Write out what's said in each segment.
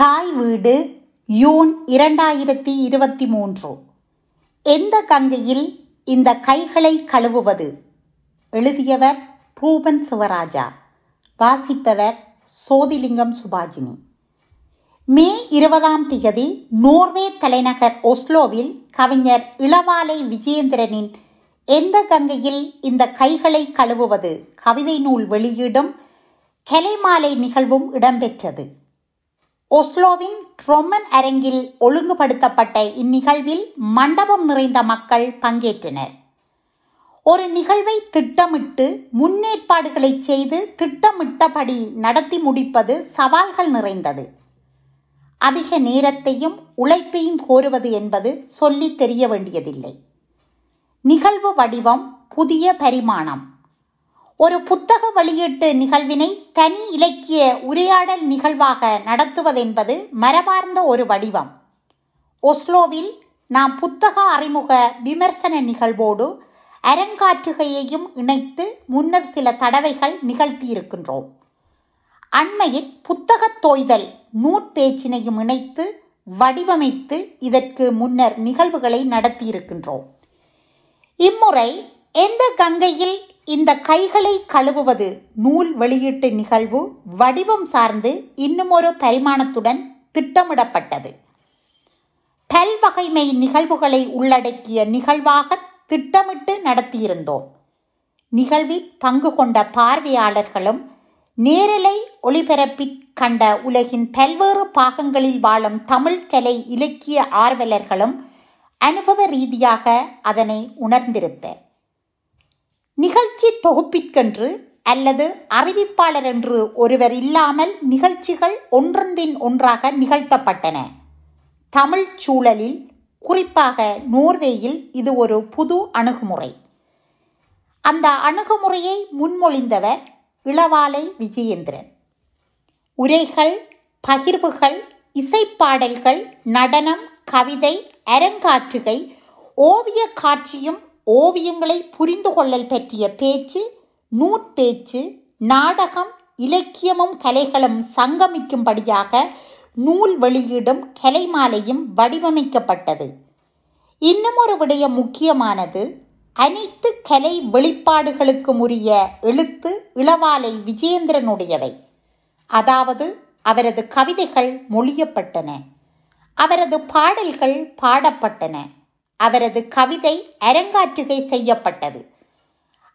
தாய் வீடு யூன் இரண்டாயிரத்தி இருபத்தி மூன்று எந்த கங்கையில் இந்த கைகளை கழுவுவது எழுதியவர் ரூபன் சிவராஜா வாசிப்பவர் சோதிலிங்கம் சுபாஜினி மே இருபதாம் தேதி நோர்வே தலைநகர் ஒஸ்லோவில் கவிஞர் இளவாலை விஜயேந்திரனின் எந்த கங்கையில் இந்த கைகளை கழுவுவது கவிதை நூல் வெளியீடும் கலைமாலை நிகழ்வும் இடம்பெற்றது ஒஸ்லோவின் ட்ரொமன் அரங்கில் ஒழுங்குபடுத்தப்பட்ட இந்நிகழ்வில் மண்டபம் நிறைந்த மக்கள் பங்கேற்றனர் ஒரு நிகழ்வை திட்டமிட்டு முன்னேற்பாடுகளை செய்து திட்டமிட்டபடி நடத்தி முடிப்பது சவால்கள் நிறைந்தது அதிக நேரத்தையும் உழைப்பையும் கோருவது என்பது சொல்லி தெரிய வேண்டியதில்லை நிகழ்வு வடிவம் புதிய பரிமாணம் ஒரு புத்தக வெளியீட்டு நிகழ்வினை தனி இலக்கிய உரையாடல் நிகழ்வாக நடத்துவதென்பது மரபார்ந்த ஒரு வடிவம் ஒஸ்லோவில் நாம் புத்தக அறிமுக விமர்சன நிகழ்வோடு அரங்காற்றுகையையும் இணைத்து முன்னர் சில தடவைகள் நிகழ்த்தியிருக்கின்றோம் அண்மையில் புத்தகத் தோய்தல் நூற்பேச்சினையும் இணைத்து வடிவமைத்து இதற்கு முன்னர் நிகழ்வுகளை நடத்தியிருக்கின்றோம் இம்முறை எந்த கங்கையில் இந்த கைகளை கழுவுவது நூல் வெளியீட்டு நிகழ்வு வடிவம் சார்ந்து இன்னுமொரு பரிமாணத்துடன் திட்டமிடப்பட்டது வகைமை நிகழ்வுகளை உள்ளடக்கிய நிகழ்வாக திட்டமிட்டு நடத்தியிருந்தோம் நிகழ்வில் பங்கு கொண்ட பார்வையாளர்களும் நேரலை ஒளிபரப்பிற் கண்ட உலகின் பல்வேறு பாகங்களில் வாழும் தமிழ் கலை இலக்கிய ஆர்வலர்களும் அனுபவ ரீதியாக அதனை உணர்ந்திருப்பர் நிகழ்ச்சி தொகுப்பிற்கென்று அல்லது அறிவிப்பாளர் என்று ஒருவர் இல்லாமல் நிகழ்ச்சிகள் ஒன்றன்பின் ஒன்றாக நிகழ்த்தப்பட்டன தமிழ் சூழலில் குறிப்பாக நோர்வேயில் இது ஒரு புது அணுகுமுறை அந்த அணுகுமுறையை முன்மொழிந்தவர் இளவாலை விஜயேந்திரன் உரைகள் பகிர்வுகள் இசைப்பாடல்கள் நடனம் கவிதை அரங்காற்றுகை ஓவிய காட்சியும் ஓவியங்களை புரிந்து கொள்ளல் பற்றிய பேச்சு நூற்பேச்சு நாடகம் இலக்கியமும் கலைகளும் சங்கமிக்கும்படியாக நூல் வெளியீடும் கலைமாலையும் வடிவமைக்கப்பட்டது இன்னும் ஒரு முக்கியமானது அனைத்து கலை வெளிப்பாடுகளுக்கும் உரிய எழுத்து இளவாலை விஜயேந்திரனுடையவை அதாவது அவரது கவிதைகள் மொழியப்பட்டன அவரது பாடல்கள் பாடப்பட்டன அவரது கவிதை அரங்காற்றுகை செய்யப்பட்டது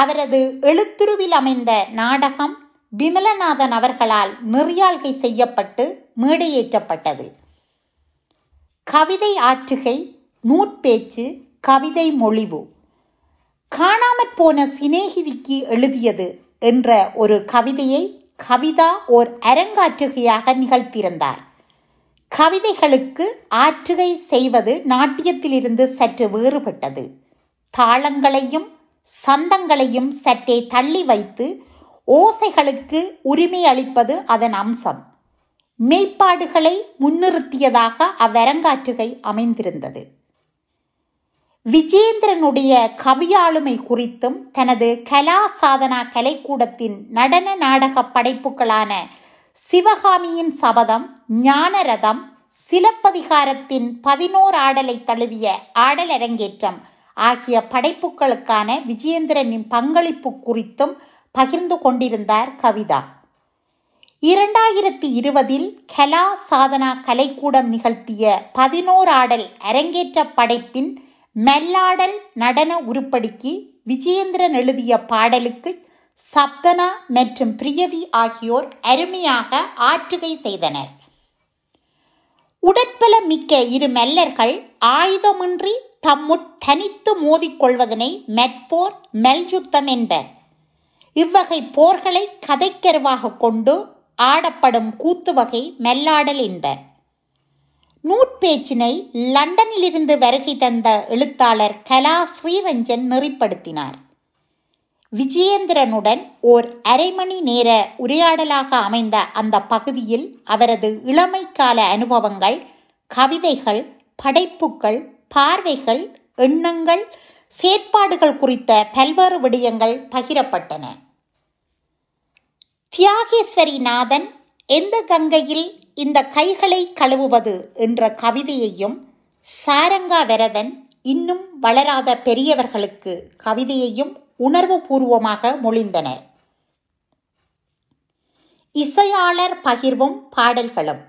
அவரது எழுத்துருவில் அமைந்த நாடகம் விமலநாதன் அவர்களால் நெறியாழ்கை செய்யப்பட்டு மேடையேற்றப்பட்டது கவிதை ஆற்றுகை நூற்பேச்சு கவிதை மொழிவு காணாமற் போன சிநேகிதிக்கு எழுதியது என்ற ஒரு கவிதையை கவிதா ஓர் அரங்காற்றுகையாக நிகழ்த்திருந்தார் கவிதைகளுக்கு ஆற்றுகை செய்வது நாட்டியத்திலிருந்து சற்று வேறுபட்டது தாளங்களையும் சந்தங்களையும் சற்றே தள்ளி வைத்து ஓசைகளுக்கு உரிமை அளிப்பது அதன் அம்சம் மெய்ப்பாடுகளை முன்னிறுத்தியதாக அவ்வரங்காற்றுகை அமைந்திருந்தது விஜேந்திரனுடைய கவியாளுமை குறித்தும் தனது கலா சாதனா கலைக்கூடத்தின் நடன நாடக படைப்புகளான சிவகாமியின் சபதம் ஞானரதம் சிலப்பதிகாரத்தின் பதினோரு ஆடலை தழுவிய ஆடல் அரங்கேற்றம் ஆகிய படைப்புகளுக்கான விஜயேந்திரனின் பங்களிப்பு குறித்தும் பகிர்ந்து கொண்டிருந்தார் கவிதா இரண்டாயிரத்தி இருபதில் கலா சாதனா கலைக்கூடம் நிகழ்த்திய பதினோராடல் அரங்கேற்ற படைப்பின் மெல்லாடல் நடன உருப்படிக்கு விஜயேந்திரன் எழுதிய பாடலுக்கு சப்தனா மற்றும் பிரியதி ஆகியோர் அருமையாக ஆற்றுகை செய்தனர் உடற்பல மிக்க இரு மெல்லர்கள் ஆயுதமின்றி தம்முட் தனித்து மோதிக்கொள்வதனை மெட்போர் மெல்யுத்தம் என்பர் இவ்வகை போர்களை கதைக்கருவாக கொண்டு ஆடப்படும் கூத்து வகை மெல்லாடல் என்பர் நூற்பேச்சினை லண்டனிலிருந்து வருகை தந்த எழுத்தாளர் கலா ஸ்ரீரஞ்சன் நெறிப்படுத்தினார் விஜயேந்திரனுடன் ஓர் அரை மணி நேர உரையாடலாக அமைந்த அந்த பகுதியில் அவரது இளமைக்கால அனுபவங்கள் கவிதைகள் படைப்புகள் பார்வைகள் எண்ணங்கள் செயற்பாடுகள் குறித்த பல்வேறு விடயங்கள் பகிரப்பட்டன தியாகேஸ்வரிநாதன் எந்த கங்கையில் இந்த கைகளை கழுவுவது என்ற கவிதையையும் சாரங்கா வரதன் இன்னும் வளராத பெரியவர்களுக்கு கவிதையையும் உணர்வு பூர்வமாக மொழிந்தனர் இசையாளர் பகிர்வும் பாடல்களும்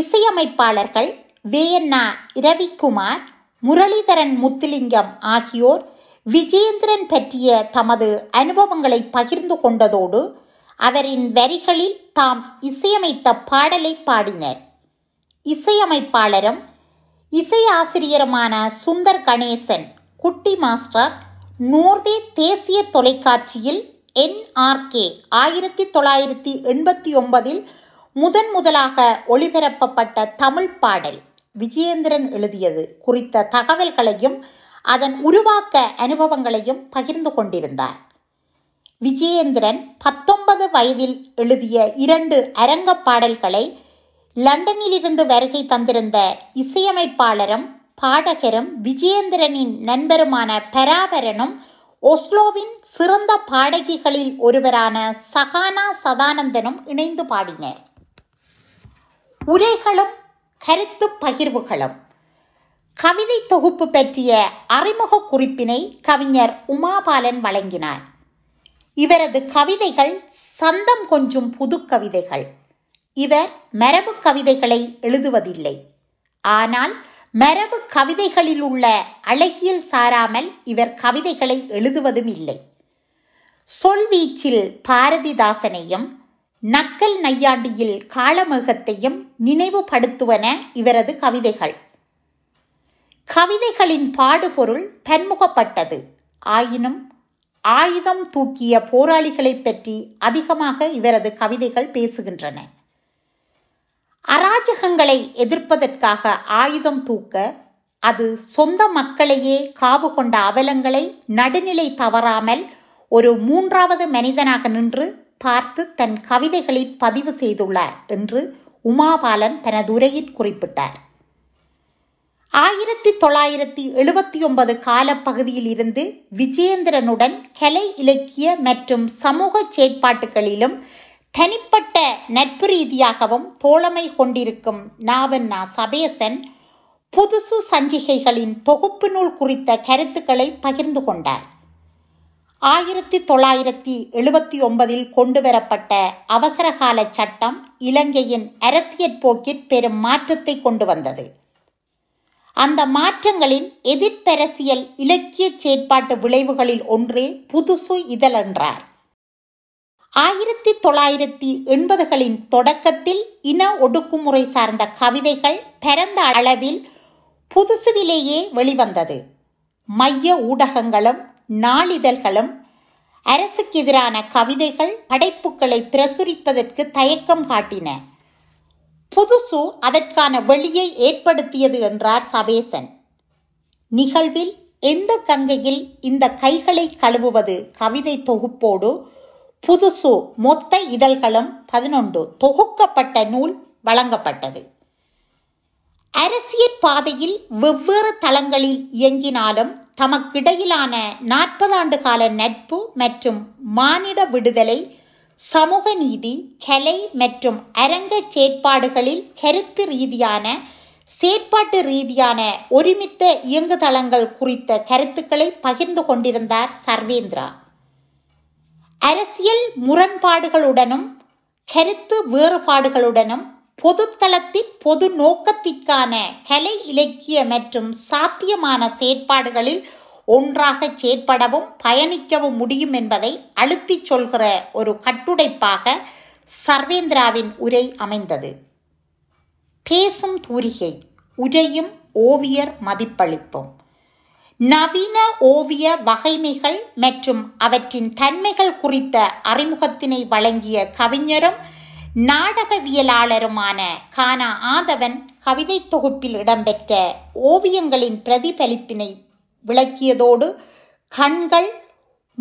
இசையமைப்பாளர்கள் வேயண்ணா இரவிக்குமார் முரளிதரன் முத்துலிங்கம் ஆகியோர் விஜேந்திரன் பற்றிய தமது அனுபவங்களை பகிர்ந்து கொண்டதோடு அவரின் வரிகளில் தாம் இசையமைத்த பாடலை பாடினர் இசையமைப்பாளரும் இசையாசிரியருமான சுந்தர் கணேசன் குட்டி மாஸ்டர் நோர்வே தேசிய தொலைக்காட்சியில் என்ஆர்கே ஆயிரத்தி தொள்ளாயிரத்தி எண்பத்தி ஒன்பதில் முதன் முதலாக ஒளிபரப்பப்பட்ட தமிழ் பாடல் விஜயேந்திரன் எழுதியது குறித்த தகவல்களையும் அதன் உருவாக்க அனுபவங்களையும் பகிர்ந்து கொண்டிருந்தார் விஜயேந்திரன் பத்தொன்பது வயதில் எழுதிய இரண்டு அரங்க பாடல்களை லண்டனிலிருந்து வருகை தந்திருந்த இசையமைப்பாளரும் பாடகரும் விஜயேந்திரனின் நண்பருமான பராபரனும் ஒஸ்லோவின் சிறந்த பாடகிகளில் ஒருவரான சஹானா சதானந்தனும் இணைந்து பாடினர் உரைகளும் கருத்து பகிர்வுகளும் கவிதை தொகுப்பு பற்றிய அறிமுக குறிப்பினை கவிஞர் உமாபாலன் வழங்கினார் இவரது கவிதைகள் சந்தம் கொஞ்சும் புது கவிதைகள் இவர் மரபு கவிதைகளை எழுதுவதில்லை ஆனால் மரபு கவிதைகளில் உள்ள அழகியல் சாராமல் இவர் கவிதைகளை எழுதுவதும் இல்லை சொல்வீச்சில் பாரதிதாசனையும் நக்கல் நையாண்டியில் காலமேகத்தையும் நினைவுபடுத்துவன இவரது கவிதைகள் கவிதைகளின் பாடுபொருள் பன்முகப்பட்டது ஆயினும் ஆயுதம் தூக்கிய போராளிகளை பற்றி அதிகமாக இவரது கவிதைகள் பேசுகின்றன அராஜகங்களை எதிர்ப்பதற்காக ஆயுதம் தூக்க அது சொந்த மக்களையே காவு கொண்ட அவலங்களை நடுநிலை தவறாமல் ஒரு மூன்றாவது மனிதனாக நின்று பார்த்து தன் கவிதைகளை பதிவு செய்துள்ளார் என்று உமாபாலன் தனது உரையில் குறிப்பிட்டார் ஆயிரத்தி தொள்ளாயிரத்தி எழுபத்தி ஒன்பது காலப்பகுதியில் இருந்து விஜயேந்திரனுடன் கலை இலக்கிய மற்றும் சமூக செயற்பாட்டுகளிலும் தனிப்பட்ட நட்பு ரீதியாகவும் தோழமை கொண்டிருக்கும் நாவன்னா சபேசன் புதுசு சஞ்சிகைகளின் தொகுப்பு நூல் குறித்த கருத்துக்களை பகிர்ந்து கொண்டார் ஆயிரத்தி தொள்ளாயிரத்தி எழுபத்தி ஒன்பதில் கொண்டுவரப்பட்ட அவசரகால சட்டம் இலங்கையின் அரசியற் போக்கில் பெரும் மாற்றத்தை கொண்டு வந்தது அந்த மாற்றங்களின் எதிர்ப்பரசியல் இலக்கிய செயற்பாட்டு விளைவுகளில் ஒன்றே புதுசு இதழ் என்றார் ஆயிரத்தி தொள்ளாயிரத்தி எண்பதுகளின் தொடக்கத்தில் இன ஒடுக்குமுறை சார்ந்த கவிதைகள் பரந்த அளவில் புதுசுவிலேயே வெளிவந்தது மைய ஊடகங்களும் நாளிதழ்களும் அரசுக்கு எதிரான கவிதைகள் படைப்புகளை பிரசுரிப்பதற்கு தயக்கம் காட்டின புதுசு அதற்கான வெளியை ஏற்படுத்தியது என்றார் சவேசன் நிகழ்வில் எந்த கங்கையில் இந்த கைகளை கழுவுவது கவிதை தொகுப்போடு புதுசு மொத்த இதழ்களும் பதினொன்று தொகுக்கப்பட்ட நூல் வழங்கப்பட்டது அரசியல் பாதையில் வெவ்வேறு தளங்களில் இயங்கினாலும் தமக்கிடையிலான நாற்பது ஆண்டு கால நட்பு மற்றும் மானிட விடுதலை சமூக நீதி கலை மற்றும் அரங்க செயற்பாடுகளில் கருத்து ரீதியான செயற்பாட்டு ரீதியான ஒருமித்த இயங்குதளங்கள் குறித்த கருத்துக்களை பகிர்ந்து கொண்டிருந்தார் சர்வேந்திரா அரசியல் முரண்பாடுகளுடனும் கருத்து வேறுபாடுகளுடனும் பொதுத்தளத்தின் பொது நோக்கத்திற்கான கலை இலக்கிய மற்றும் சாத்தியமான செயற்பாடுகளில் ஒன்றாக செயற்படவும் பயணிக்கவும் முடியும் என்பதை அழுத்தி சொல்கிற ஒரு கட்டுடைப்பாக சர்வேந்திராவின் உரை அமைந்தது பேசும் தூரிகை உரையும் ஓவியர் மதிப்பளிப்பும் நவீன ஓவிய வகைமைகள் மற்றும் அவற்றின் தன்மைகள் குறித்த அறிமுகத்தினை வழங்கிய கவிஞரும் நாடகவியலாளருமான கானா ஆதவன் கவிதை தொகுப்பில் இடம்பெற்ற ஓவியங்களின் பிரதிபலிப்பினை விளக்கியதோடு கண்கள்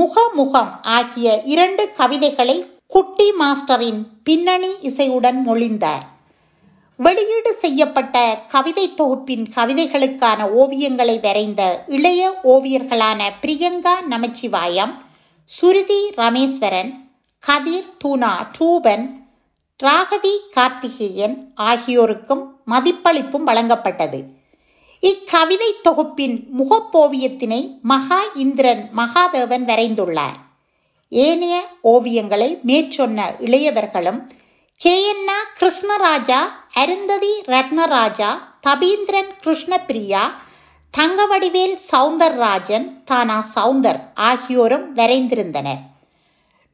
முகமுகம் ஆகிய இரண்டு கவிதைகளை குட்டி மாஸ்டரின் பின்னணி இசையுடன் மொழிந்தார் வெளியீடு செய்யப்பட்ட கவிதை தொகுப்பின் கவிதைகளுக்கான ஓவியங்களை வரைந்த இளைய ஓவியர்களான பிரியங்கா நமச்சிவாயம் சுருதி ரமேஸ்வரன் கதிர் தூனா டூபன் ராகவி கார்த்திகேயன் ஆகியோருக்கும் மதிப்பளிப்பும் வழங்கப்பட்டது இக்கவிதை தொகுப்பின் முகப்போவியத்தினை மகா இந்திரன் மகாதேவன் வரைந்துள்ளார் ஏனைய ஓவியங்களை மேற்சொன்ன இளையவர்களும் கேஎன்னா கிருஷ்ணராஜா அருந்ததி ரத்னராஜா தபீந்திரன் கிருஷ்ணபிரியா தங்கவடிவேல் சவுந்தரராஜன் தானா சவுந்தர் ஆகியோரும் வரைந்திருந்தனர்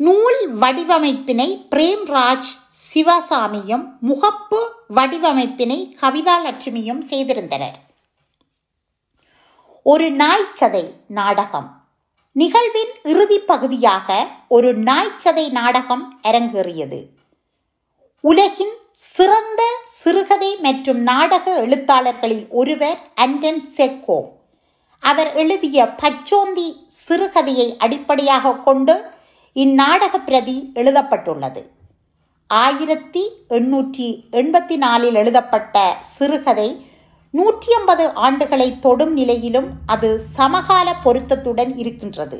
நூல் வடிவமைப்பினை பிரேம்ராஜ் சிவசாமியும் முகப்பு வடிவமைப்பினை கவிதா லட்சுமியும் செய்திருந்தனர் ஒரு நாய்க்கதை நாடகம் நிகழ்வின் இறுதி பகுதியாக ஒரு நாய்க்கதை நாடகம் அரங்கேறியது உலகின் சிறந்த சிறுகதை மற்றும் நாடக எழுத்தாளர்களில் ஒருவர் அண்டன் செக்கோ அவர் எழுதிய பச்சோந்தி சிறுகதையை அடிப்படையாக கொண்டு இந்நாடக பிரதி எழுதப்பட்டுள்ளது ஆயிரத்தி எண்ணூற்றி எண்பத்தி நாலில் எழுதப்பட்ட சிறுகதை நூற்றி ஐம்பது ஆண்டுகளை தொடும் நிலையிலும் அது சமகால பொருத்தத்துடன் இருக்கின்றது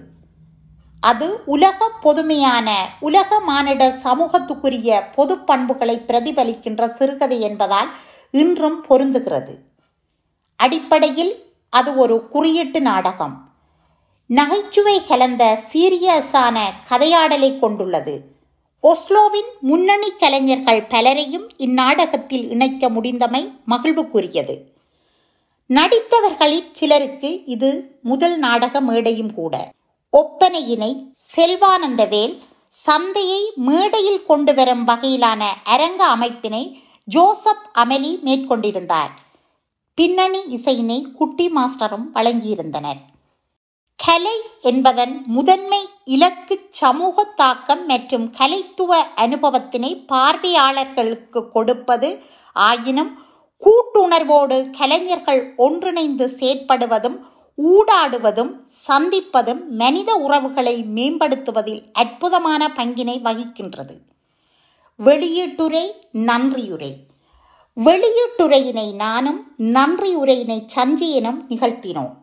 அது உலக பொதுமையான உலக மானிட சமூகத்துக்குரிய பொது பண்புகளை பிரதிபலிக்கின்ற சிறுகதை என்பதால் இன்றும் பொருந்துகிறது அடிப்படையில் அது ஒரு குறியீட்டு நாடகம் நகைச்சுவை கலந்த சீரியஸான கதையாடலை கொண்டுள்ளது ஒஸ்லோவின் முன்னணி கலைஞர்கள் பலரையும் இந்நாடகத்தில் இணைக்க முடிந்தமை மகிழ்வுக்குரியது நடித்தவர்களில் சிலருக்கு இது முதல் நாடக மேடையும் கூட ஒப்பனையினை செல்வானந்தவேல் சந்தையை மேடையில் கொண்டு வரும் வகையிலான அரங்க அமைப்பினை ஜோசப் அமெலி மேற்கொண்டிருந்தார் பின்னணி இசையினை குட்டி மாஸ்டரும் வழங்கியிருந்தனர் கலை என்பதன் முதன்மை இலக்கு சமூக தாக்கம் மற்றும் கலைத்துவ அனுபவத்தினை பார்வையாளர்களுக்கு கொடுப்பது ஆயினும் கூட்டுணர்வோடு கலைஞர்கள் ஒன்றிணைந்து செயற்படுவதும் ஊடாடுவதும் சந்திப்பதும் மனித உறவுகளை மேம்படுத்துவதில் அற்புதமான பங்கினை வகிக்கின்றது வெளியீட்டுரை நன்றியுரை வெளியீட்டுரையினை நானும் நன்றியுரையினை சஞ்சியனும் நிகழ்த்தினோம்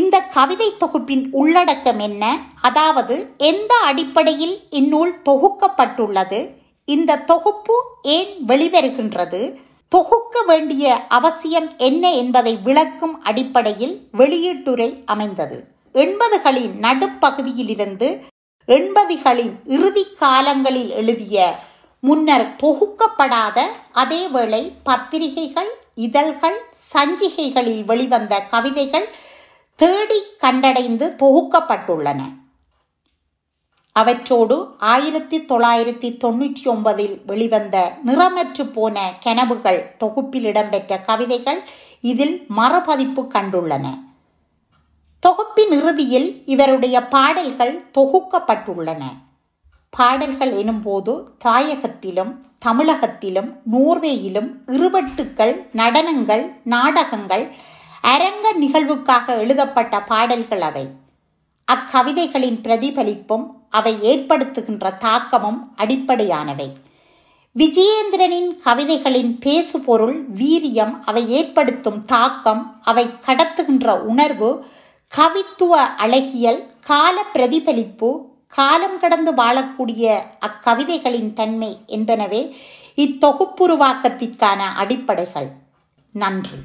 இந்த கவிதை தொகுப்பின் உள்ளடக்கம் என்ன அதாவது எந்த அடிப்படையில் இந்நூல் தொகுக்கப்பட்டுள்ளது இந்த தொகுப்பு ஏன் வெளிவருகின்றது தொகுக்க வேண்டிய அவசியம் என்ன என்பதை விளக்கும் அடிப்படையில் வெளியீட்டுரை அமைந்தது எண்பதுகளின் நடுப்பகுதியிலிருந்து எண்பதுகளின் இறுதி காலங்களில் எழுதிய முன்னர் தொகுக்கப்படாத அதேவேளை பத்திரிகைகள் இதழ்கள் சஞ்சிகைகளில் வெளிவந்த கவிதைகள் தேடி கண்டடைந்து தொகுக்கப்பட்டுள்ளன அவற்றோடு ஆயிரத்தி தொள்ளாயிரத்தி தொண்ணூற்றி ஒன்பதில் வெளிவந்த நிறமற்று போன கனவுகள் தொகுப்பில் இடம்பெற்ற கவிதைகள் இதில் மறுபதிப்பு கண்டுள்ளன தொகுப்பின் இறுதியில் இவருடைய பாடல்கள் தொகுக்கப்பட்டுள்ளன பாடல்கள் எனும்போது தாயகத்திலும் தமிழகத்திலும் நோர்வேயிலும் இருவட்டுக்கள் நடனங்கள் நாடகங்கள் அரங்க நிகழ்வுக்காக எழுதப்பட்ட பாடல்கள் அவை அக்கவிதைகளின் பிரதிபலிப்பும் அவை ஏற்படுத்துகின்ற தாக்கமும் அடிப்படையானவை விஜயேந்திரனின் கவிதைகளின் பேசுபொருள் வீரியம் அவை ஏற்படுத்தும் தாக்கம் அவை கடத்துகின்ற உணர்வு கவித்துவ அழகியல் கால பிரதிபலிப்பு காலம் கடந்து வாழக்கூடிய அக்கவிதைகளின் தன்மை என்பனவே இத்தொகுப்புருவாக்கத்திற்கான அடிப்படைகள் நன்றி